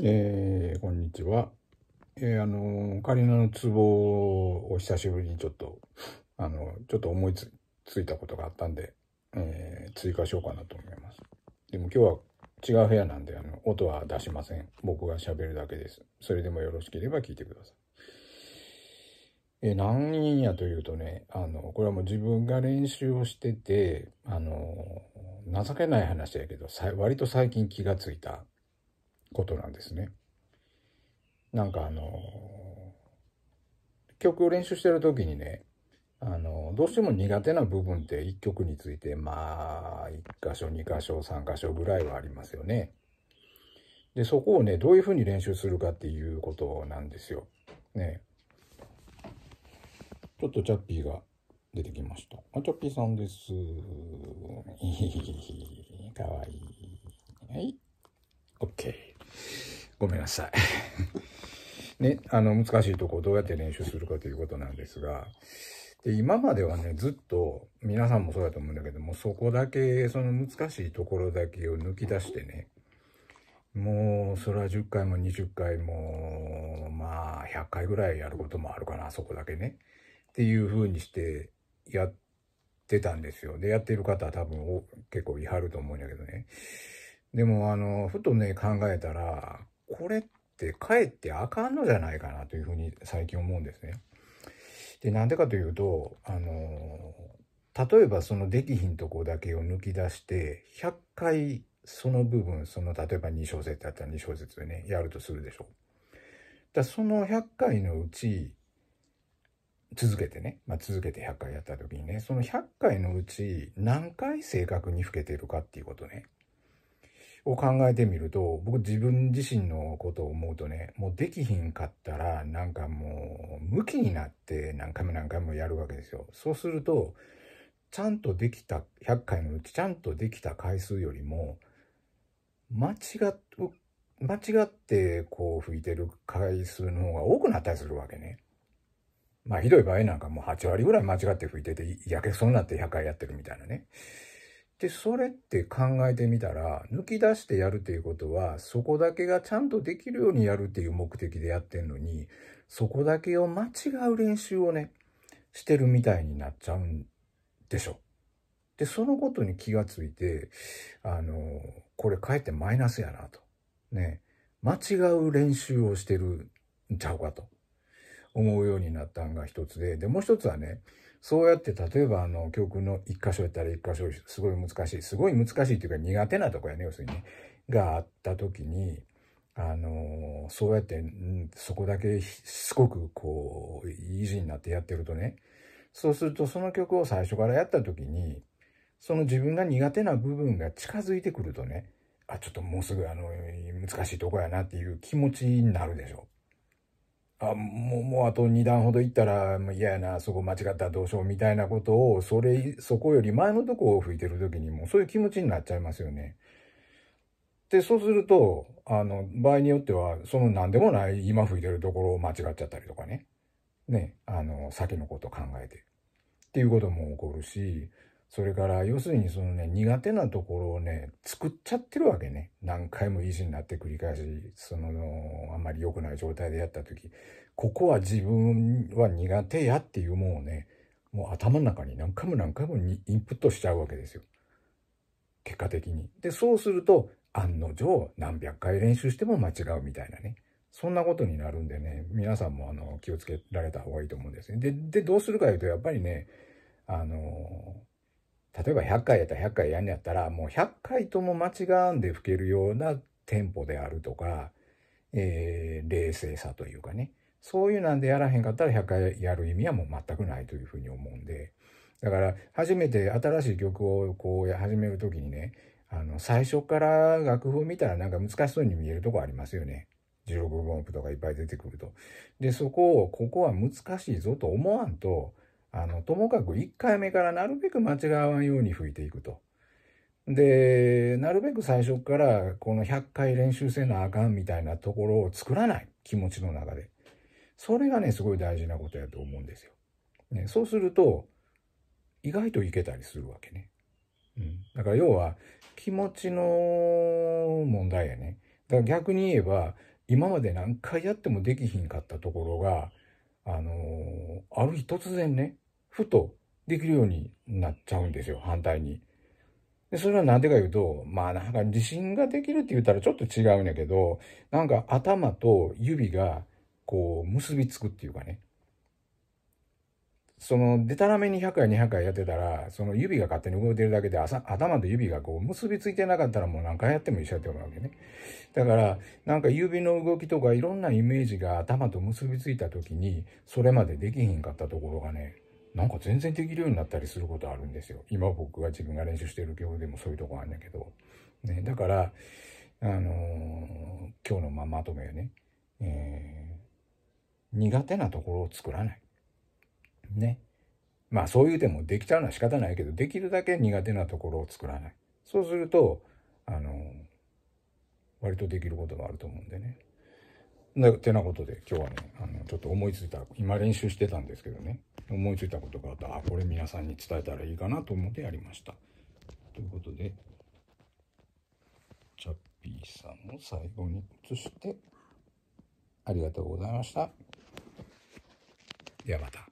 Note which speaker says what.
Speaker 1: えー、こんにちは。えー、あの、カリナのツボを久しぶりにちょっと、あの、ちょっと思いつついたことがあったんで、えー、追加しようかなと思います。でも今日は違う部屋なんで、あの、音は出しません。僕が喋るだけです。それでもよろしければ聞いてください。えー、何やというとね、あの、これはもう自分が練習をしてて、あの、情けない話やけど、割と最近気がついたことなんですね。なんかあの曲を練習してる時にねあのどうしても苦手な部分って1曲についてまあ1箇所2箇所3箇所ぐらいはありますよね。でそこをねどういうふうに練習するかっていうことなんですよ。ねちょっとチャッピーが出てきました。あ、チャッピーさんです。かわいい。はい。ごめんなさい。ね、あの、難しいとこをどうやって練習するかということなんですが、で今まではね、ずっと、皆さんもそうだと思うんだけども、そこだけ、その難しいところだけを抜き出してね、もう、それは10回も20回も、まあ、100回ぐらいやることもあるかな、そこだけね。っていう風にしてやってたんですよ。で、やってる方は多分結構いはると思うんだけどね。でも、あの、ふとね、考えたら、これってかえってあかんのじゃないかなというふうに最近思うんですね。で、なんでかというと、あの、例えばそのできひんとこだけを抜き出して、100回その部分、その例えば2小節だったら2小節でね、やるとするでしょう。だその100回のうち、続けてね、まあ、続けて100回やった時にね、その100回のうち何回正確に老けてるかっていうことね。を考えてみると、僕自分自身のことを思うとね、もうできひんかったら、なんかもう、ムキになって何回も何回もやるわけですよ。そうすると、ちゃんとできた、100回のうちちゃんとできた回数よりも、間違っ、間違ってこう吹いてる回数の方が多くなったりするわけね。まあひどい場合なんかもう8割ぐらい間違って吹いてて、やけそうになって100回やってるみたいなね。で、それって考えてみたら、抜き出してやるということは、そこだけがちゃんとできるようにやるっていう目的でやってんのに、そこだけを間違う練習をね、してるみたいになっちゃうんでしょ。で、そのことに気がついて、あの、これかえってマイナスやなと。ね、間違う練習をしてるんちゃうかと思うようになったんが一つで、で、もう一つはね、そうやって例えばあの曲の一箇所やったら一箇所すごい難しいすごい難しいっていうか苦手なとこやね要するにねがあった時にあのそうやって、そこだけすごくこう意地になってやってるとねそうするとその曲を最初からやった時にその自分が苦手な部分が近づいてくるとねあちょっともうすぐあの難しいとこやなっていう気持ちになるでしょ。う。あ、もう、もうあと2段ほど行ったら、もう嫌やな、そこ間違ったらどうしようみたいなことを、それ、そこより前のとこを吹いてる時にもそういう気持ちになっちゃいますよね。で、そうすると、あの、場合によっては、その何でもない今吹いてるところを間違っちゃったりとかね。ね、あの、先のこと考えて。っていうことも起こるし、それから要するにそのね苦手なところをね作っちゃってるわけね何回も維持になって繰り返しそのあんまり良くない状態でやった時ここは自分は苦手やっていうもんをねもう頭の中に何回も何回もインプットしちゃうわけですよ結果的に。でそうすると案の定何百回練習しても間違うみたいなねそんなことになるんでね皆さんもあの気をつけられた方がいいと思うんですね。でどうするかいうとやっぱりねあの例えば100回やったら100回やんやったら、もう100回とも間違わんで吹けるようなテンポであるとか、えー、冷静さというかね、そういうなんでやらへんかったら100回やる意味はもう全くないというふうに思うんで、だから初めて新しい曲をこう始める時にね、あの、最初から楽譜見たらなんか難しそうに見えるとこありますよね。16分音符とかいっぱい出てくると。で、そこを、ここは難しいぞと思わんと、あの、ともかく1回目からなるべく間違わんように吹いていくと。で、なるべく最初からこの100回練習せなあかんみたいなところを作らない気持ちの中で。それがね、すごい大事なことやと思うんですよ。ね、そうすると、意外といけたりするわけね。うん。だから要は、気持ちの問題やね。だから逆に言えば、今まで何回やってもできひんかったところが、あのー、ある日突然ね、ふとできるようになっちゃうんですよ、反対に。で、それは何でか言うと、まあなんか自信ができるって言ったらちょっと違うんやけど、なんか頭と指がこう結びつくっていうかね、その、でたらめに100回200回やってたら、その指が勝手に動いてるだけで、頭と指がこう結びついてなかったらもう何回やっても一緒やってもうわけね。だから、なんか指の動きとかいろんなイメージが頭と結びついた時に、それまでできひんかったところがね、なんか全然できるようになったりすることあるんですよ。今僕が自分が練習してる曲でもそういうとこあるんだけど。ね、だから、あのー、今日のままとめね、えー、苦手なところを作らない。ね。まあそう言うてもできちゃうのは仕方ないけど、できるだけ苦手なところを作らない。そうすると、あの、割とできることがあると思うんでね。なてなことで今日はね、あの、ちょっと思いついた、今練習してたんですけどね、思いついたことがあったら、あ、これ皆さんに伝えたらいいかなと思ってやりました。ということで、チャッピーさんを最後に移して、ありがとうございました。ではまた。